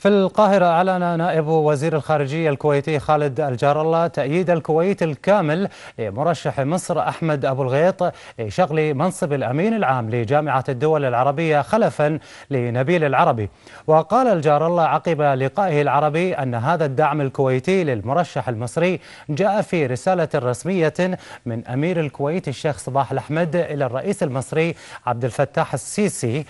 في القاهرة أعلن نائب وزير الخارجية الكويتي خالد الجار الله تأييد الكويت الكامل لمرشح مصر أحمد أبو الغيط لشغل منصب الأمين العام لجامعة الدول العربية خلفا لنبيل العربي وقال الجار الله عقب لقائه العربي أن هذا الدعم الكويتي للمرشح المصري جاء في رسالة رسمية من أمير الكويت الشيخ صباح الأحمد إلى الرئيس المصري عبد الفتاح السيسي